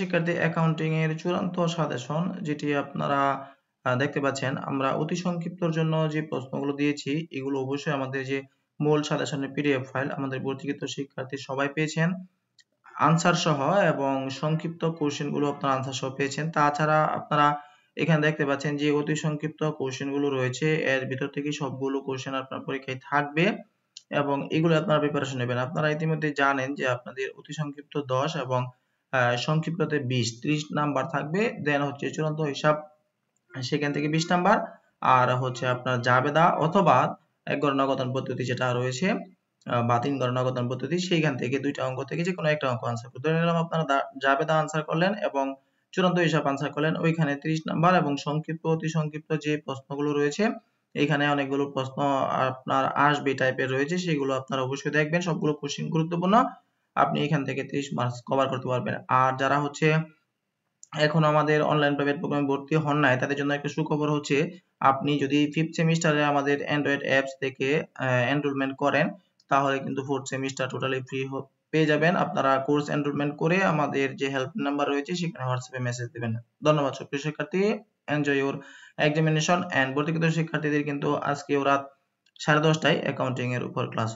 শিক্ষার্থী অ্যাকাউন্টিং এর চূড়ান্ত সাজেশন যেটি আপনারা দেখতে পাচ্ছেন আমরা অতি সংক্ষিপ্তর জন্য যে প্রশ্নগুলো দিয়েছি এগুলো অবশ্যই আমাদের যে মূল সাজেশনের পিডিএফ ফাইল আমাদের ভর্তিকৃত শিক্ষার্থী সবাই পেয়েছেন আনসার সহ এবং সংক্ষিপ্ত কোশ্চেন গুলো আপনারা আনসার সহ পেয়েছেন তাছাড়া আপনারা এখানে দেখতে পাচ্ছেন যে অতি সংক্ষিপ্ত কোশ্চেন গুলো রয়েছে এর ভিতর থেকে সবগুলো কোশ্চেন আপনার পরীক্ষায় থাকবে এবং এগুলো আপনারা প্রিপারেশন নেবেন আপনারা ইতিমধ্যে জানেন যে আপনাদের অতি সংক্ষিপ্ত দশ এবং সংক্ষিপ্ততে বিশ ত্রিশ নাম্বার থাকবে দেন হচ্ছে চূড়ান্ত হিসাব সেখান থেকে বিশ নাম্বার আর হচ্ছে আপনার জাবেদা অথবা এক গণনাগতন পদ্ধতি যেটা রয়েছে বা তিন গণনাগতন পদ্ধতি সেইখান থেকে দুইটা অঙ্ক থেকে যে কোনো একটা অঙ্ক আনসার ধরে নিলাম আপনারা জাবেদা আনসার করলেন এবং চূড়ান্ত হিসাব আনসার করলেন ওইখানে ত্রিশ নাম্বার এবং সংক্ষিপ্ত অতি সংক্ষিপ্ত যে প্রশ্নগুলো রয়েছে এখানে অনেকগুলো প্রশ্ন আপনার আসবে টাইপের রয়েছে সেগুলো আপনারা অবশ্যই দেখবেন সবগুলো কোশ্চেন গুরুত্বপূর্ণ আপনি এখান থেকে তেইশ মার্কস কভার করতে পারবেন আর যারা হচ্ছে এখন আমাদের অনলাইন প্রাইভেট প্রোগ্রামে ভর্তি হন নাই তাদের জন্য একটা সুখবর হচ্ছে আপনি যদি ফিফথ সেমিস্টারে আমাদের অ্যান্ড্রয়েড অ্যাপস থেকে এনরোলমেন্ট করেন তাহলে কিন্তু ফোর্থ সেমিস্টার টোটালি ফ্রি পেয়ে যাবেন আপনারা কোর্স এনরোলমেন্ট করে আমাদের যে হেল্প নাম্বার রয়েছে সেখানে হোয়াটসঅ্যাপে মেসেজ দেবেন ধন্যবাদ সক্রিয় শিক্ষার্থী এনজয় ইউর এক্সামিনেশন অ্যান্ড ভর্তিকৃত শিক্ষার্থীদের কিন্তু আজকে রাত সাড়ে দশটায় অ্যাকাউন্টিং এর উপর ক্লাস